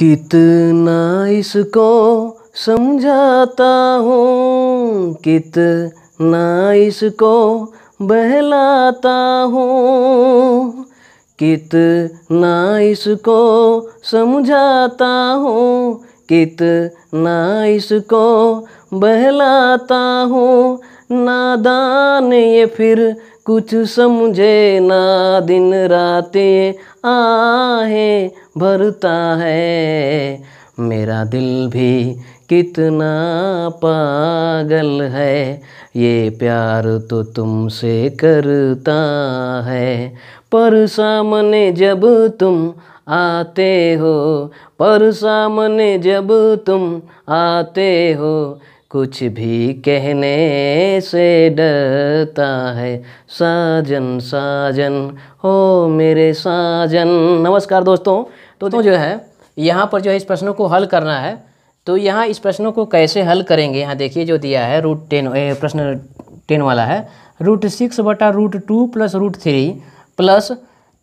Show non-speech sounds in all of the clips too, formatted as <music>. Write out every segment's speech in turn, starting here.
कितना इसको समझाता हूँ कितना इसको बहलाता हूँ कितना इसको समझाता हूँ कितना इसको बहलाता हूँ नादान ये फिर कुछ समझे ना दिन रातें आहे भरता है मेरा दिल भी कितना पागल है ये प्यार तो तुमसे करता है पर सामने जब तुम आते हो पर सामने जब तुम आते हो कुछ भी कहने से डरता है साजन साजन हो मेरे साजन नमस्कार दोस्तों तो, तो जो है यहाँ पर जो है इस प्रश्नों को हल करना है तो यहाँ इस प्रश्नों को कैसे हल करेंगे यहाँ देखिए जो दिया है रूट टेन प्रश्न टेन वाला है रूट सिक्स बटा root two plus root three plus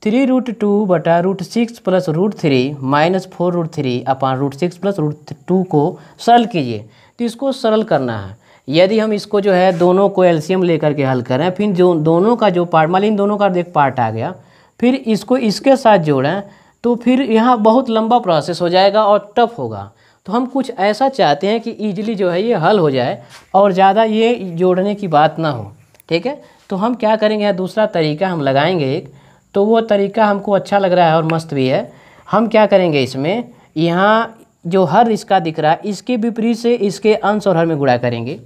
three root two बटा root six plus root three minus four root three अपन root six plus root two को सरल कीजिए तो इसको सरल करना है यदि हम इसको जो है दोनों को एल्शियम लेकर के हल करें फिर जो दोनों का जो पार्ट मान लीजिए दोनों का एक पार्ट आ गया फिर इसको इसके साथ जोड़ें तो फिर यहाँ बहुत लंबा प्रोसेस हो जाएगा और टफ होगा तो हम कुछ ऐसा चाहते हैं कि ईजिली जो है ये हल हो जाए और ज़्यादा ये जोड़ने की बात ना हो ठीक है तो हम क्या करेंगे यहाँ दूसरा तरीका हम लगाएंगे एक तो वो तरीका हमको अच्छा लग रहा है और मस्त भी है हम क्या करेंगे इसमें यहाँ जो हर इसका दिख रहा है इसके विपरीत से इसके अंश और हर में गुड़ा करेंगे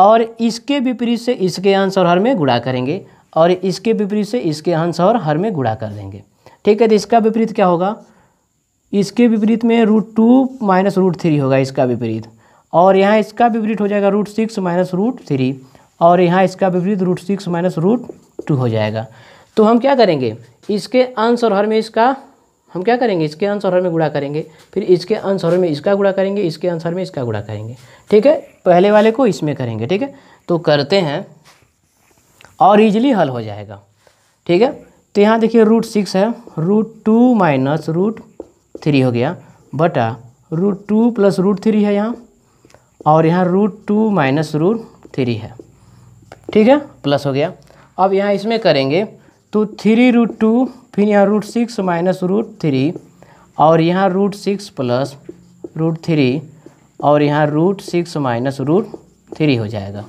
और इसके विपरीत से इसके अंश और हर में गुड़ा करेंगे और इसके विपरीत से इसके अंश और हर में गुड़ा कर देंगे ठीक है तो इसका विपरीत क्या होगा इसके विपरीत में root two minus root three होगा इसका विपरीत और यहाँ इसका विपरीत हो जाएगा root six minus root three और यहाँ इसका विपरीत root six minus root two हो जाएगा तो हम क्या करेंगे इसके अंश और हर में इसका हम क्या करेंगे इसके अंश और में गुड़ा करेंगे फिर इसके अंश और में इसका गुड़ा करेंगे इसके अंश और में इसका गुड़ा करेंगे ठीक है पहले वाले को इसमें करेंगे ठीक है तो करते हैं और इजीली हल हो जाएगा ठीक है तो यहाँ देखिए रूट सिक्स है root two minus root three हो गया बटा root two plus root three है यहाँ और यहाँ root two minus root three है ठीक है प्लस हो गया अब यहाँ इसमें करेंगे तो थ्री रूट टू फिर यहाँ root six minus root three और यहाँ root six plus root three और यहाँ root six minus root three हो जाएगा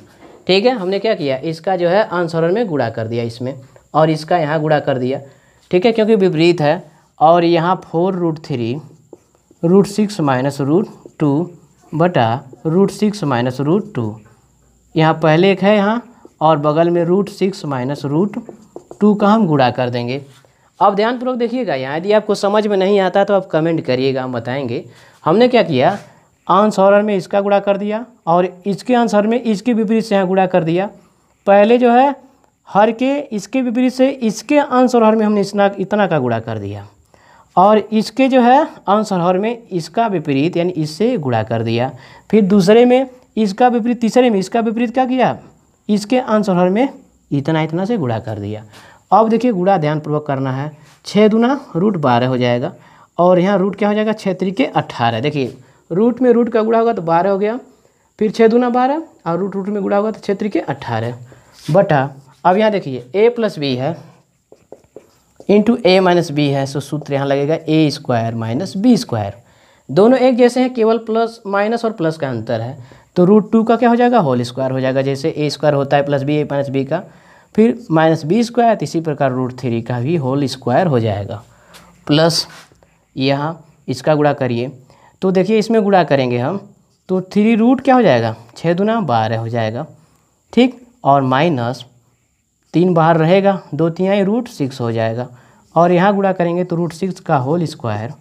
ठीक है हमने क्या किया इसका जो है आंसर में गुड़ा कर दिया इसमें और इसका यहाँ गुड़ा कर दिया ठीक है क्योंकि विपरीत है और यहाँ four root three root six minus root two बटा root six minus root two यहाँ पहले एक है यहाँ और बगल में root six minus root two का हम गुड़ा कर देंगे अब ध्यानपूर्वक देखिएगा यहाँ यदि आपको समझ में नहीं आता तो आप कमेंट करिएगा हम बताएंगे हमने क्या किया आंसर में इसका गुड़ा कर दिया और इसके आंसर में इसके विपरीत से यहाँ गुड़ा कर दिया पहले जो है हर के इसके विपरीत से इसके आंसर हर में हमने इतना इतना का गुड़ा कर दिया और इसके जो है आंसर हर में इसका विपरीत यानी इससे गुड़ा कर दिया फिर दूसरे में इसका विपरीत तीसरे में इसका विपरीत क्या किया इसके आंसर हर में इतना इतना से गुड़ा कर दिया अब देखिए गुड़ा ध्यानपूर्वक करना है छः दुना रूट बारह हो जाएगा और यहाँ रूट क्या हो जाएगा छः के अट्ठारह देखिए रूट में रूट का गुड़ा होगा तो बारह हो गया फिर छः दुना बारह और रूट रूट में गुड़ा होगा तो छः तरीके अट्ठारह बटा अब यहाँ देखिए ए प्लस बी है इंटू ए माइनस बी है सो सूत्र यहाँ लगेगा A square minus B square दोनों एक जैसे हैं केवल प्लस माइनस और प्लस का अंतर है तो रूट टू का क्या हो जाएगा होल स्क्वायर हो जाएगा जैसे ए स्क्वायर होता है plus B A minus B का फिर माइनस बी स्क्वायर तो इसी प्रकार रूट थ्री का भी होल स्क्वायर हो जाएगा प्लस यहाँ इसका गुड़ा करिए तो देखिए इसमें गुड़ा करेंगे हम तो थ्री रूट क्या हो जाएगा छः दुना बारह हो जाएगा ठीक और माइनस तीन बाहर रहेगा दो तिहाई रूट सिक्स हो जाएगा और यहाँ गुड़ा करेंगे तो रूट सिक्स का whole square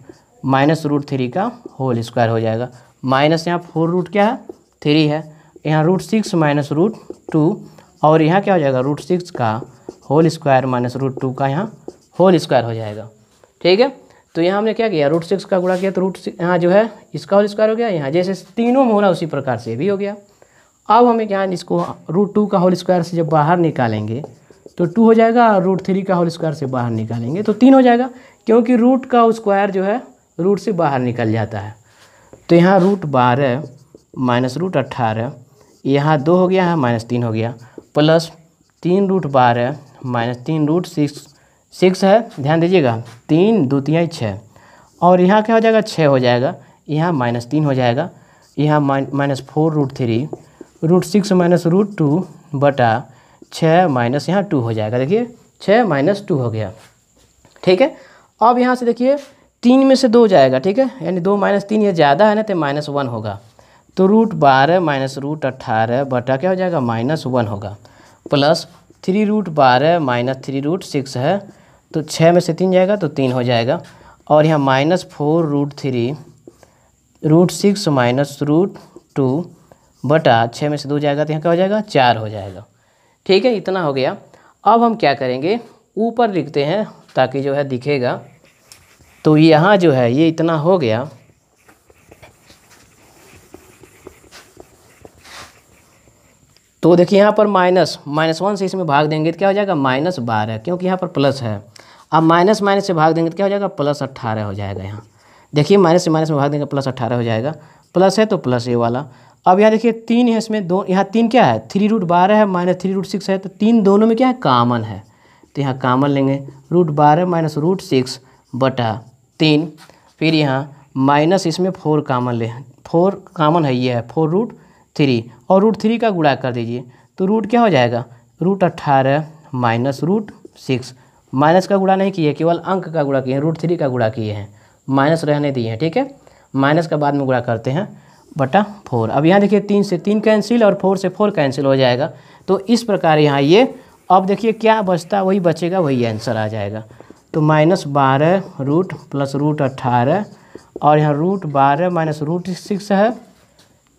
minus root three का होल स्क्वायर हो जाएगा माइनस यहाँ फोर रूट क्या है थ्री है यहाँ root six minus root two और यहाँ क्या हो जाएगा रूट सिक्स का whole square minus root two का यहाँ होल स्क्वायर हो जाएगा ठीक है तो यहाँ हमने क्या किया रूट सिक्स का गुणा किया तो रूट यहाँ जो है इसका होल स्क्वायर हो गया यहाँ जैसे तीनों में हो रहा उसी प्रकार से भी हो गया अब हमें यहाँ इसको रूट टू का होल स्क्वायर से जब बाहर निकालेंगे तो टू हो जाएगा और रूट थ्री का होल स्क्वायर से बाहर निकालेंगे तो तीन हो जाएगा क्योंकि रूट का स्क्वायर जो है रूट से बाहर निकल जाता है तो यहाँ रूट बारह माइनस रूट अट्ठारह यहाँ दो हो गया है माइनस तीन हो गया प्लस तीन रूट बारह माइनस तीन रूट सिक्स सिक्स है ध्यान दीजिएगा तीन दो तिहाई छः और यहाँ क्या हो जाएगा छः हो जाएगा यहाँ माइनस तीन हो जाएगा यहाँ minus four root three root six minus root two बटा छः माइनस यहाँ टू हो जाएगा देखिए छः माइनस टू हो गया ठीक है अब यहाँ से देखिए तीन में से दो जाएगा ठीक है यानी दो माइनस तीन ये ज़्यादा है ना तो माइनस वन होगा तो रूट बारह माइनस रूट अट्ठारह बटा क्या हो जाएगा माइनस वन होगा प्लस थ्री रूट बारह माइनस थ्री रूट सिक्स है तो छः में से तीन जाएगा तो तीन हो जाएगा और यहाँ minus four root three root six minus root two बटा छः में से दो जाएगा तो यहाँ क्या हो जाएगा चार हो जाएगा ठीक है इतना हो गया अब हम क्या करेंगे ऊपर लिखते हैं ताकि जो है दिखेगा तो यहाँ जो है ये इतना हो गया तो देखिए यहाँ पर माइनस माइनस वन से इसमें भाग देंगे तो क्या हो जाएगा माइनस बारह क्योंकि यहाँ पर प्लस है अब माइनस माइनस से भाग देंगे तो क्या हो जाएगा प्लस अट्ठारह हो जाएगा यहाँ देखिए माइनस से माइनस में भाग देंगे प्लस अट्ठारह हो जाएगा प्लस है तो प्लस ये वाला अब यहाँ देखिए तीन है इसमें दो यहाँ तीन क्या है थ्री रूट बारह है माइनस थ्री रूट सिक्स है तो तीन दोनों में क्या है कामन है तो यहाँ कामन लेंगे रूट बारह माइनस रूट सिक्स बटा तीन फिर यहाँ माइनस इसमें फोर कामन ले फोर कामन है ये है फोर रूट थ्री और रूट थ्री का गुणा कर दीजिए तो रूट क्या हो जाएगा रूट अट्ठारह माइनस रूट सिक्स माइनस का गुणा नहीं किए केवल अंक का गुणा किए हैं रूट थ्री का गुणा किए हैं माइनस रहने दिए हैं ठीक है माइनस का बाद में गुणा करते हैं बटा फोर अब यहाँ देखिए तीन से तीन कैंसिल और फोर से फोर कैंसिल हो जाएगा तो इस प्रकार यहाँ ये अब देखिए क्या बचता वही बचेगा वही आंसर आ जाएगा तो माइनस बारह रूट प्लस रूट अट्ठारह और यहाँ रूट बारह माइनस रूट सिक्स है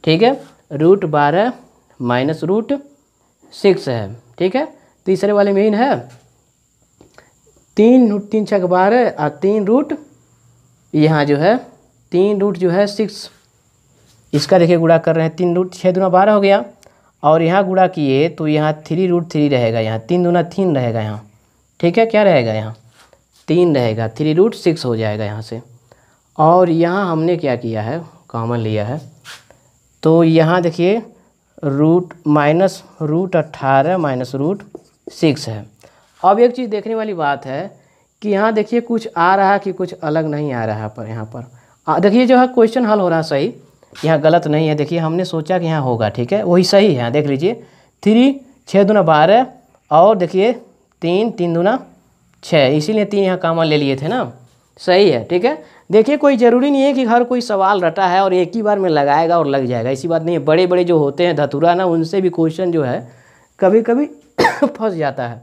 ठीक है रूट बारह माइनस रूट सिक्स है ठीक है तीसरे वाले में है तीन रूट तीन छः बारह और तीन रूट यहाँ जो है तीन रूट जो है सिक्स इसका देखिए गुड़ा कर रहे हैं तीन रूट छः दुना बारह हो गया और यहाँ गुड़ा किए तो यहाँ थ्री रूट थ्री रहेगा यहाँ तीन दुना तीन रहेगा यहाँ ठीक है क्या रहेगा यहाँ तीन रहेगा थ्री रूट सिक्स हो जाएगा यहाँ से और यहाँ हमने क्या किया है कॉमन लिया है तो यहाँ देखिए रूट माइनस रूट अट्ठारह माइनस रूट सिक्स है अब एक चीज़ देखने वाली बात है कि यहाँ देखिए कुछ आ रहा कि कुछ अलग नहीं आ रहा पर यहाँ पर देखिए जो है क्वेश्चन हल हो रहा सही यहाँ गलत नहीं है देखिए हमने सोचा कि यहाँ होगा ठीक है वही सही है देख लीजिए थ्री छः दूना बारह और देखिए तीन तीन दूना छः इसीलिए तीन यहाँ कामा ले लिए थे ना सही है ठीक है देखिए कोई ज़रूरी नहीं है कि हर कोई सवाल रटा है और एक ही बार में लगाएगा और लग जाएगा इसी बात नहीं है बड़े बड़े जो होते हैं धतुरा ना उनसे भी क्वेश्चन जो है कभी कभी <coughs> फंस जाता है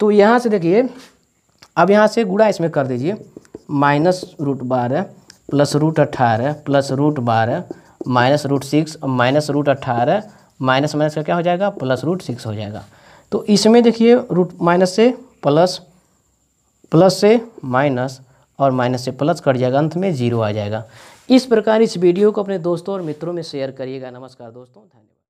तो यहाँ से देखिए अब यहाँ से गुड़ा इसमें कर दीजिए माइनस रूट बारह प्लस रूट अट्ठारह प्लस रूट बारह minus root six minus root अट्ठारह माइनस माइनस का क्या हो जाएगा प्लस रूट सिक्स हो जाएगा तो इसमें देखिए रूट माइनस से प्लस प्लस से माइनस और माइनस से प्लस कट जाएगा अंत में जीरो आ जाएगा इस प्रकार इस वीडियो को अपने दोस्तों और मित्रों में शेयर करिएगा नमस्कार दोस्तों धन्यवाद